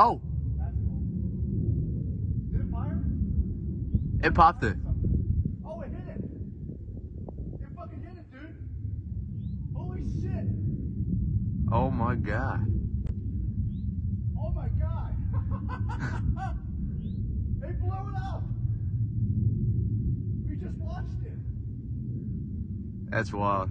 Oh. Did it fire? It popped it. Oh, it hit it. It fucking hit it, dude. Holy shit. Oh my god. Oh my god. They blew it up. We just watched it. That's wild.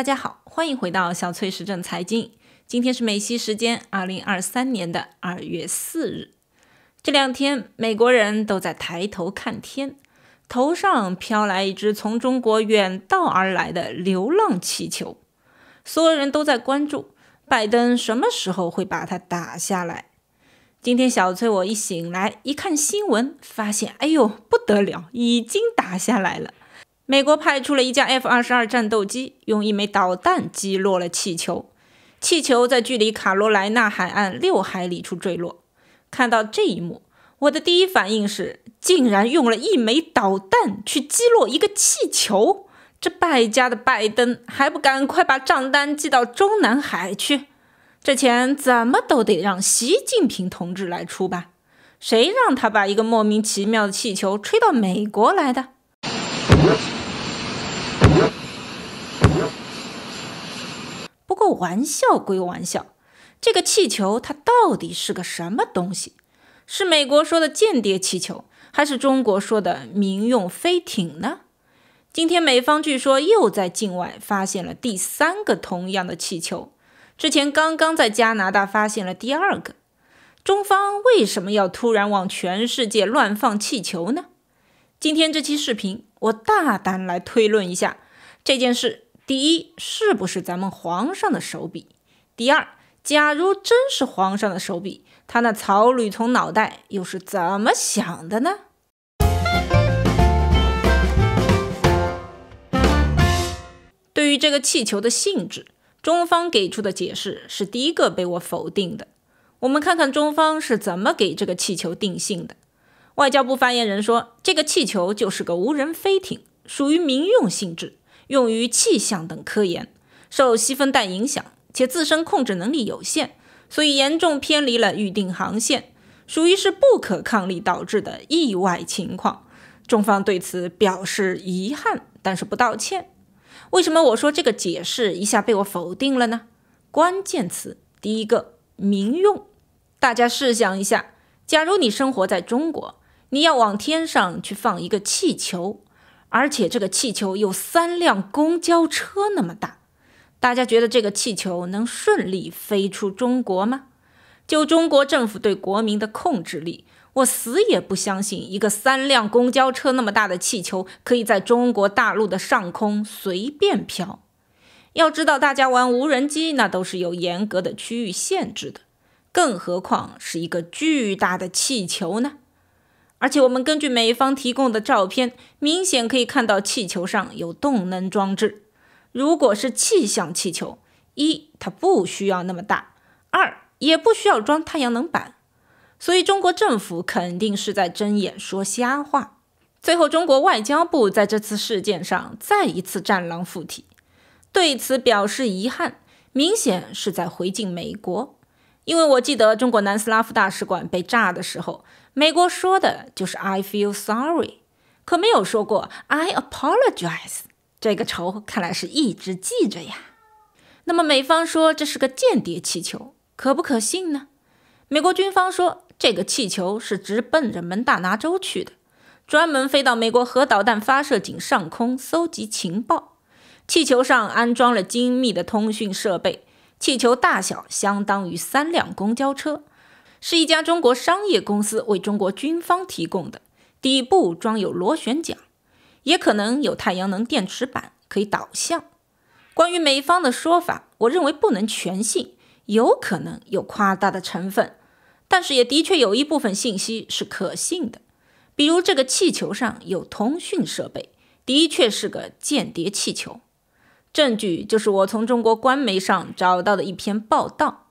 大家好，欢迎回到小崔时政财经。今天是美西时间二零二三年的二月四日。这两天，美国人都在抬头看天，头上飘来一只从中国远道而来的流浪气球，所有人都在关注拜登什么时候会把它打下来。今天，小崔我一醒来一看新闻，发现，哎呦，不得了，已经打下来了。美国派出了一架 F-22 战斗机，用一枚导弹击落了气球。气球在距离卡罗莱纳海岸六海里处坠落。看到这一幕，我的第一反应是：竟然用了一枚导弹去击落一个气球！这败家的拜登还不赶快把账单寄到中南海去？这钱怎么都得让习近平同志来出吧？谁让他把一个莫名其妙的气球吹到美国来的？玩笑归玩笑，这个气球它到底是个什么东西？是美国说的间谍气球，还是中国说的民用飞艇呢？今天美方据说又在境外发现了第三个同样的气球，之前刚刚在加拿大发现了第二个。中方为什么要突然往全世界乱放气球呢？今天这期视频，我大胆来推论一下这件事。第一，是不是咱们皇上的手笔？第二，假如真是皇上的手笔，他那草履虫脑袋又是怎么想的呢？对于这个气球的性质，中方给出的解释是第一个被我否定的。我们看看中方是怎么给这个气球定性的。外交部发言人说，这个气球就是个无人飞艇，属于民用性质。用于气象等科研，受西风带影响，且自身控制能力有限，所以严重偏离了预定航线，属于是不可抗力导致的意外情况。中方对此表示遗憾，但是不道歉。为什么我说这个解释一下被我否定了呢？关键词第一个，民用。大家试想一下，假如你生活在中国，你要往天上去放一个气球。而且这个气球有三辆公交车那么大，大家觉得这个气球能顺利飞出中国吗？就中国政府对国民的控制力，我死也不相信一个三辆公交车那么大的气球可以在中国大陆的上空随便飘。要知道，大家玩无人机那都是有严格的区域限制的，更何况是一个巨大的气球呢？而且我们根据美方提供的照片，明显可以看到气球上有动能装置。如果是气象气球，一它不需要那么大，二也不需要装太阳能板。所以中国政府肯定是在睁眼说瞎话。最后，中国外交部在这次事件上再一次战狼附体，对此表示遗憾，明显是在回敬美国。因为我记得中国南斯拉夫大使馆被炸的时候。美国说的就是 "I feel sorry"，可没有说过 "I apologize"。这个仇看来是一直记着呀。那么，美方说这是个间谍气球，可不可信呢？美国军方说，这个气球是直奔着门大拿州去的，专门飞到美国核导弹发射井上空搜集情报。气球上安装了精密的通讯设备，气球大小相当于三辆公交车。是一家中国商业公司为中国军方提供的，底部装有螺旋桨，也可能有太阳能电池板可以导向。关于美方的说法，我认为不能全信，有可能有夸大的成分，但是也的确有一部分信息是可信的，比如这个气球上有通讯设备，的确是个间谍气球。证据就是我从中国官媒上找到的一篇报道。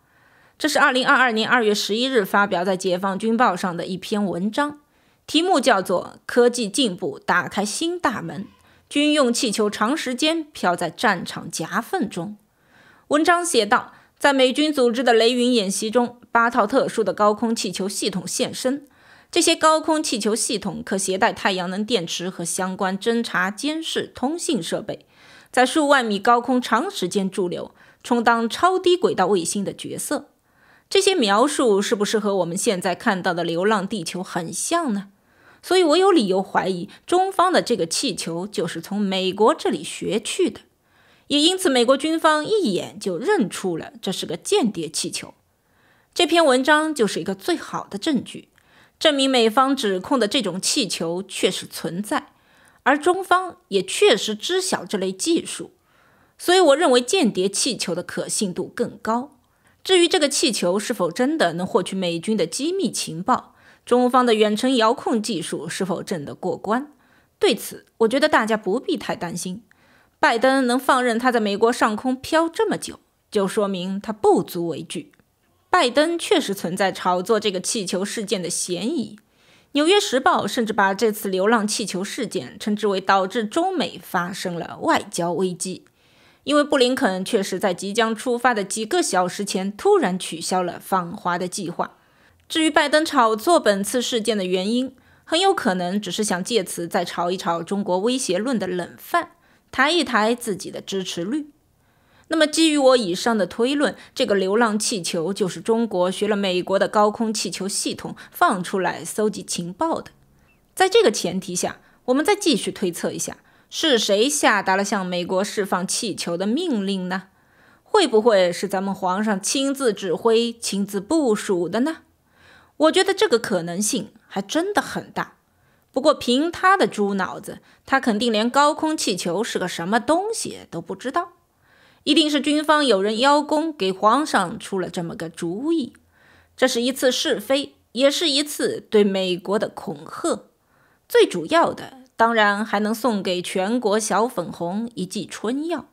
这是二零二二年二月十一日发表在《解放军报》上的一篇文章，题目叫做《科技进步打开新大门》。军用气球长时间飘在战场夹缝中。文章写道，在美军组织的雷云演习中，八套特殊的高空气球系统现身。这些高空气球系统可携带太阳能电池和相关侦察、监视、通信设备，在数万米高空长时间驻留，充当超低轨道卫星的角色。这些描述是不是和我们现在看到的流浪地球很像呢？所以我有理由怀疑中方的这个气球就是从美国这里学去的，也因此美国军方一眼就认出了这是个间谍气球。这篇文章就是一个最好的证据，证明美方指控的这种气球确实存在，而中方也确实知晓这类技术。所以我认为间谍气球的可信度更高。至于这个气球是否真的能获取美军的机密情报，中方的远程遥控技术是否真的过关？对此，我觉得大家不必太担心。拜登能放任他在美国上空飘这么久，就说明他不足为惧。拜登确实存在炒作这个气球事件的嫌疑。《纽约时报》甚至把这次流浪气球事件称之为导致中美发生了外交危机。因为布林肯确实在即将出发的几个小时前突然取消了访华的计划。至于拜登炒作本次事件的原因，很有可能只是想借此再炒一炒中国威胁论的冷饭，抬一抬自己的支持率。那么，基于我以上的推论，这个流浪气球就是中国学了美国的高空气球系统放出来搜集情报的。在这个前提下，我们再继续推测一下。是谁下达了向美国释放气球的命令呢？会不会是咱们皇上亲自指挥、亲自部署的呢？我觉得这个可能性还真的很大。不过凭他的猪脑子，他肯定连高空气球是个什么东西都不知道。一定是军方有人邀功，给皇上出了这么个主意。这是一次试飞，也是一次对美国的恐吓。最主要的。当然还能送给全国小粉红一剂春药，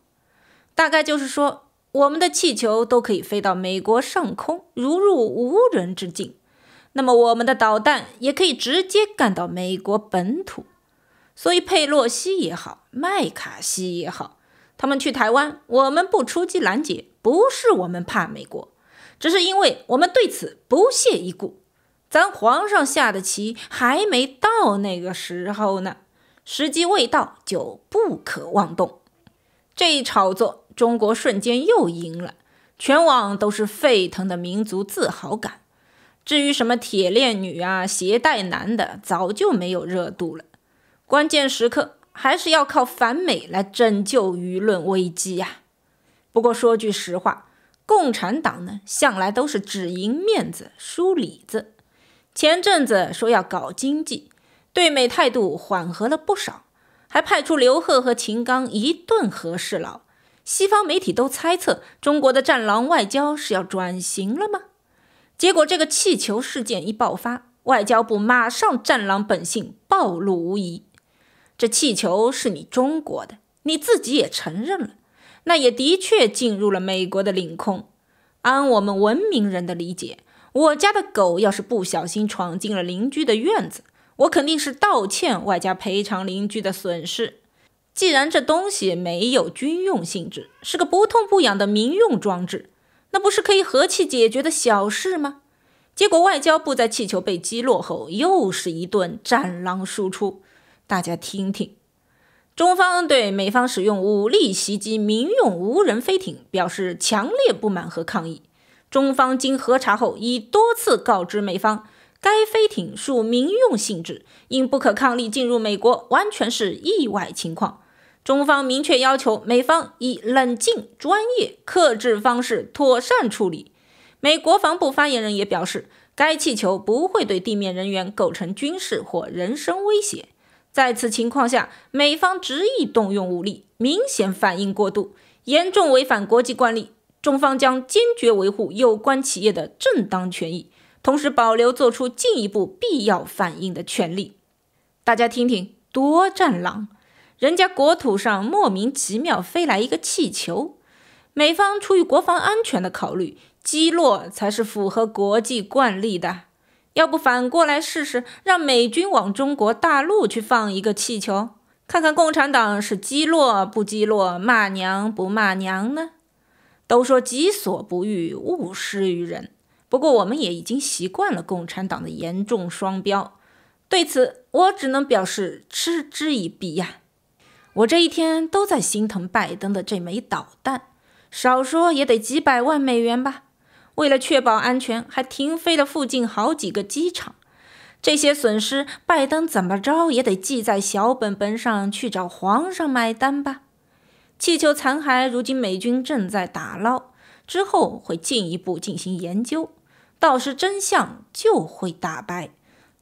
大概就是说，我们的气球都可以飞到美国上空，如入无人之境。那么我们的导弹也可以直接干到美国本土。所以佩洛西也好，麦卡锡也好，他们去台湾，我们不出击拦截，不是我们怕美国，只是因为我们对此不屑一顾。咱皇上下的棋还没到那个时候呢。时机未到，就不可妄动。这一炒作，中国瞬间又赢了，全网都是沸腾的民族自豪感。至于什么铁链女啊、鞋带男的，早就没有热度了。关键时刻，还是要靠反美来拯救舆论危机呀。不过说句实话，共产党呢，向来都是只赢面子，输里子。前阵子说要搞经济。对美态度缓和了不少，还派出刘贺和秦刚一顿和事佬。西方媒体都猜测中国的战狼外交是要转型了吗？结果这个气球事件一爆发，外交部马上战狼本性暴露无遗。这气球是你中国的，你自己也承认了，那也的确进入了美国的领空。按我们文明人的理解，我家的狗要是不小心闯进了邻居的院子，我肯定是道歉外加赔偿邻居的损失。既然这东西没有军用性质，是个不痛不痒的民用装置，那不是可以和气解决的小事吗？结果，外交部在气球被击落后，又是一顿战狼输出。大家听听，中方对美方使用武力袭击民用无人飞艇表示强烈不满和抗议。中方经核查后，已多次告知美方。该飞艇属民用性质，因不可抗力进入美国完全是意外情况。中方明确要求美方以冷静、专业、克制方式妥善处理。美国防部发言人也表示，该气球不会对地面人员构成军事或人身威胁。在此情况下，美方执意动用武力，明显反应过度，严重违反国际惯例。中方将坚决维护有关企业的正当权益。同时保留做出进一步必要反应的权利。大家听听，多战狼！人家国土上莫名其妙飞来一个气球，美方出于国防安全的考虑，击落才是符合国际惯例的。要不反过来试试，让美军往中国大陆去放一个气球，看看共产党是击落不击落，骂娘不骂娘呢？都说己所不欲，勿施于人。不过，我们也已经习惯了共产党的严重双标，对此我只能表示嗤之以鼻呀。我这一天都在心疼拜登的这枚导弹，少说也得几百万美元吧。为了确保安全，还停飞了附近好几个机场。这些损失，拜登怎么着也得记在小本本上，去找皇上买单吧。气球残骸如今美军正在打捞，之后会进一步进行研究。到时真相就会大白，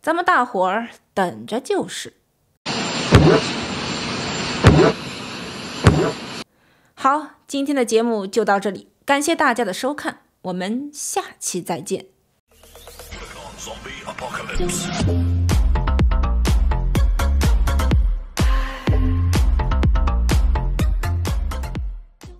咱们大伙儿等着就是。好，今天的节目就到这里，感谢大家的收看，我们下期再见。